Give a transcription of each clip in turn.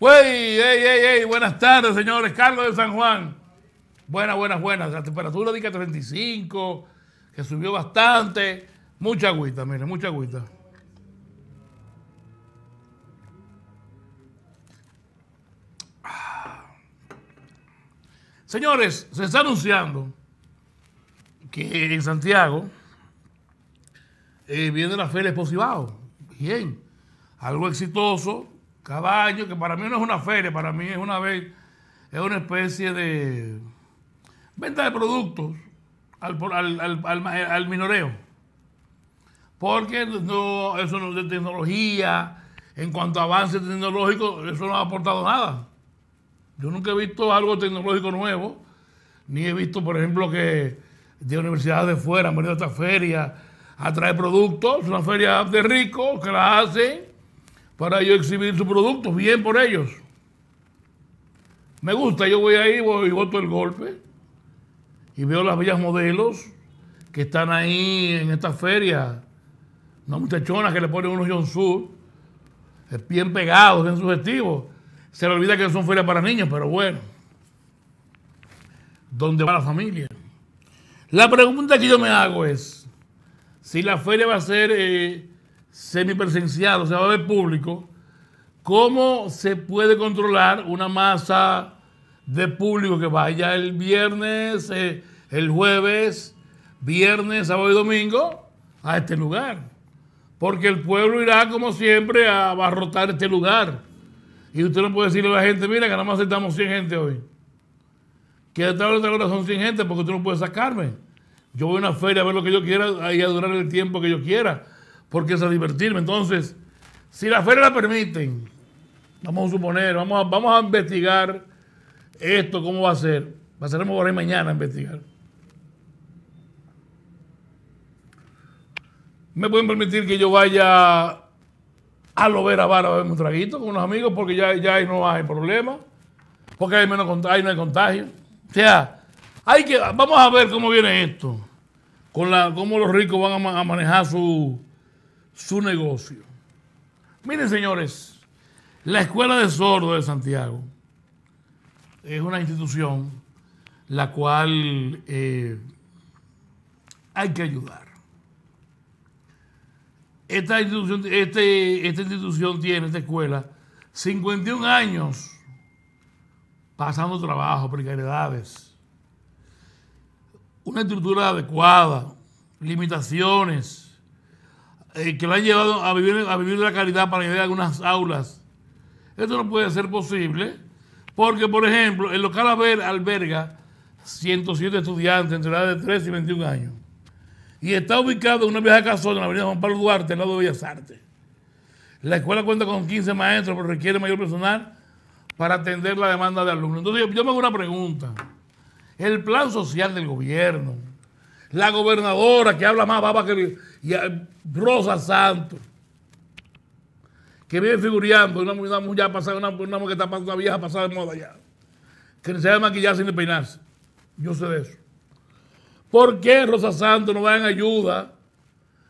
Wey, ey, ey, ey, buenas tardes, señores. Carlos de San Juan. Buenas, buenas, buenas. La temperatura dice 35, que subió bastante. Mucha agüita, miren, mucha agüita. Ah. Señores, se está anunciando que en Santiago eh, viene la Feria Esposibao. Bien, algo exitoso Caballo que para mí no es una feria, para mí es una vez, es una especie de venta de productos al, minoreo. Porque no, eso no es de tecnología, en cuanto a avances tecnológico eso no ha aportado nada. Yo nunca he visto algo tecnológico nuevo, ni he visto, por ejemplo, que de universidades de fuera han venido a esta feria a traer productos, una feria de ricos que la hacen para yo exhibir su producto. Bien por ellos. Me gusta, yo voy ahí voy, y voto el golpe y veo las bellas modelos que están ahí en esta feria. Unas muchachonas que le ponen unos John Sur, eh, bien pegados, bien sugestivos. Se le olvida que son ferias para niños, pero bueno. ¿Dónde va la familia? La pregunta que yo me hago es, si la feria va a ser eh, semipresencial, o sea, va a haber público, ¿cómo se puede controlar una masa de público que vaya el viernes, eh, el jueves, viernes, sábado y domingo a este lugar? Porque el pueblo irá, como siempre, a abarrotar este lugar. Y usted no puede decirle a la gente, mira, que nada más estamos 100 gente hoy. Que de tal otra son 100 gente, porque usted no puede sacarme. Yo voy a una feria a ver lo que yo quiera y a durar el tiempo que yo quiera porque es a divertirme. Entonces, si las fuerzas la permiten, vamos a suponer, vamos a, vamos a investigar esto, cómo va a ser. Pasaremos por ahí mañana a investigar. ¿Me pueden permitir que yo vaya a lo ver a Vara a ver un traguito con unos amigos? Porque ya, ya no hay problema. Porque ahí, menos, no hay contagio. O sea, hay que, vamos a ver cómo viene esto. Con la, cómo los ricos van a manejar su, su negocio. Miren, señores, la Escuela de Sordo de Santiago es una institución la cual eh, hay que ayudar. Esta institución, este, esta institución tiene, esta escuela, 51 años pasando trabajo, precariedades, una estructura adecuada, limitaciones eh, que lo han llevado a vivir, a la calidad para llegar a algunas aulas. Esto no puede ser posible porque, por ejemplo, el local alberga 107 estudiantes entre de 13 y 21 años y está ubicado en una vieja casona en la avenida Juan Pablo Duarte, al lado de Bellas Artes. La escuela cuenta con 15 maestros, pero requiere mayor personal para atender la demanda de alumnos. Entonces, yo me hago una pregunta. El plan social del gobierno, la gobernadora que habla más baba que eh, Rosa Santos, que viene figurando una, mujer ya pasada, una, que está una vieja pasada de moda ya, que se llama maquillar sin peinarse. Yo sé de eso. ¿Por qué Rosa Santos no va en ayuda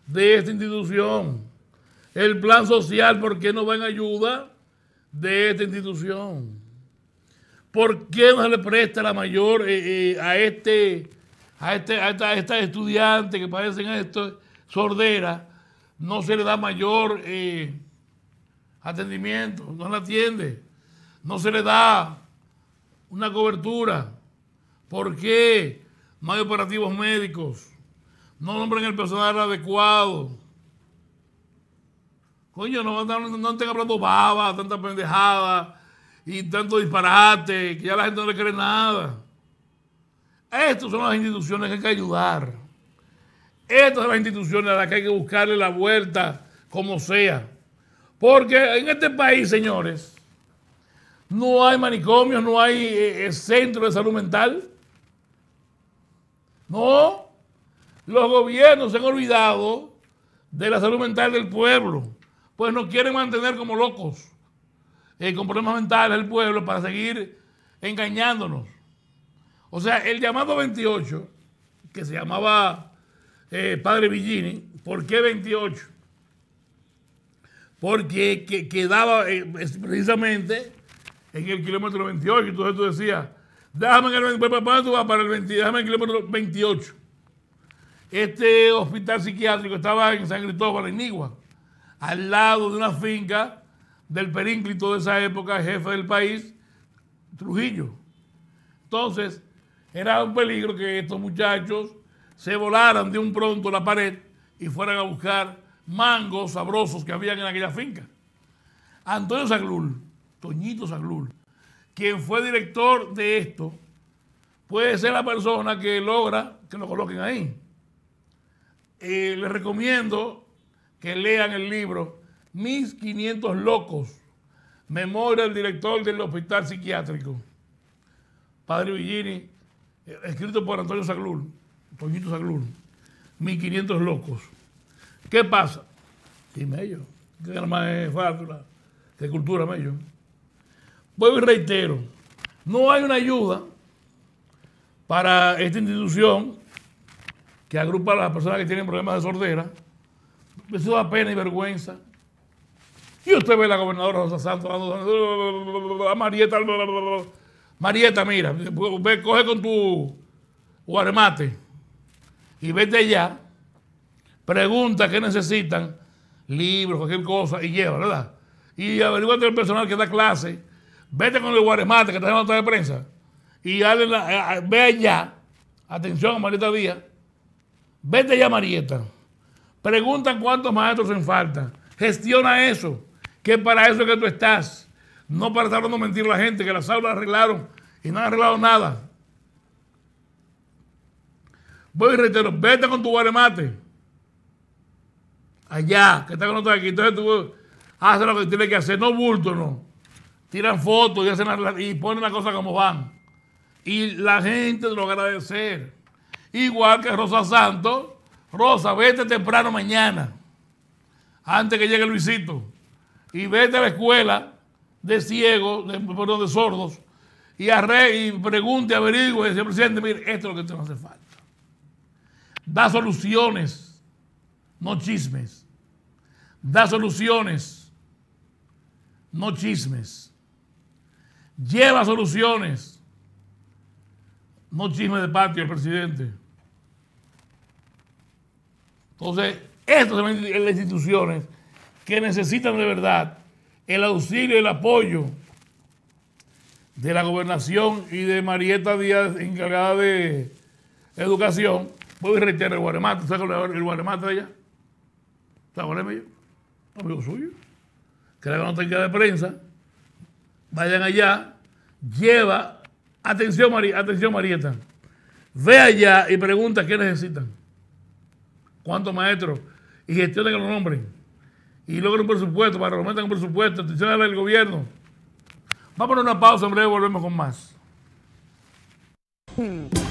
de esta institución? El plan social, ¿por qué no va en ayuda de esta institución? ¿Por qué no se le presta la mayor eh, eh, a este a, este, estas estudiantes que parecen esto, sordera, no se le da mayor eh, atendimiento, no la atiende, no se le da una cobertura. ¿Por qué? No hay operativos médicos, no nombran el personal adecuado. Coño, no, no, no hablando baba, tanta pendejada y tanto disparate, que ya la gente no le cree nada. Estas son las instituciones que hay que ayudar. Estas son las instituciones a las que hay que buscarle la vuelta como sea. Porque en este país, señores, no hay manicomios, no hay eh, eh, centro de salud mental. No, los gobiernos se han olvidado de la salud mental del pueblo, pues nos quieren mantener como locos, eh, con problemas mentales el pueblo para seguir engañándonos. O sea, el llamado 28, que se llamaba eh, Padre Villini, ¿por qué 28? Porque quedaba eh, precisamente en el kilómetro 28. Entonces tú decías, déjame en el papá, para el kilómetro 28. Este hospital psiquiátrico estaba en San Cristóbal, en Nigua, al lado de una finca del perínclito de esa época, jefe del país, Trujillo. Entonces, era un peligro que estos muchachos se volaran de un pronto la pared y fueran a buscar mangos sabrosos que habían en aquella finca. Antonio Zaglul, Toñito Zaglul, quien fue director de esto, puede ser la persona que logra que lo coloquen ahí. Eh, les recomiendo que lean el libro Mis 500 Locos, memoria del director del hospital psiquiátrico. Padre Villini, escrito por Antonio Saglur, Toñito Saglur, 1500 locos. ¿Qué pasa? Dime ellos, ¿Qué arma es eh, fábula? de cultura mello. Vuelvo y reitero, no hay una ayuda para esta institución que agrupa a las personas que tienen problemas de sordera. Eso da pena y vergüenza. Y usted ve a la gobernadora Rosa Santos dando a Marieta. Marieta, mira, coge con tu guaremate y vete allá, pregunta qué necesitan, libros, cualquier cosa, y lleva, ¿verdad? Y averigua el personal que da clase, vete con el guaremate que está en la nota de prensa, y eh, eh, ve allá, atención Marieta Díaz, vete allá, Marieta, pregunta cuántos maestros en falta, gestiona eso, que para eso que tú estás. No para estar mentir la gente, que las aulas arreglaron y no han arreglado nada. Voy y reitero, vete con tu guaremate. Allá, que está con nosotros aquí. Entonces tú haces lo que tienes que hacer, no bulto, no. Tiran fotos y, hacen la, y ponen las cosas como van. Y la gente te lo agradecerá, agradecer. Igual que Rosa Santos. Rosa, vete temprano mañana, antes que llegue Luisito, y vete a la escuela de ciegos, de, perdón, de sordos, y, arre, y pregunte, averigüe, presidente, mire, esto es lo que te hace falta. Da soluciones, no chismes. Da soluciones, no chismes. Lleva soluciones, no chismes de patio, el presidente. Entonces, estas son las instituciones que necesitan de verdad el auxilio el apoyo de la gobernación y de Marieta Díaz, encargada de educación. Voy a reiterar el Guaremate, ¿sabes el Guaremate de allá? ¿Está yo? Amigo suyo. Que una noticia de prensa. Vayan allá, lleva. Atención, atención Marieta. Ve allá y pregunta qué necesitan. ¿Cuántos maestros? Y gestiona que lo nombren y un presupuesto, para que lo metan presupuesto, atención del gobierno. Vamos a una pausa, hombre, y volvemos con más. Hmm.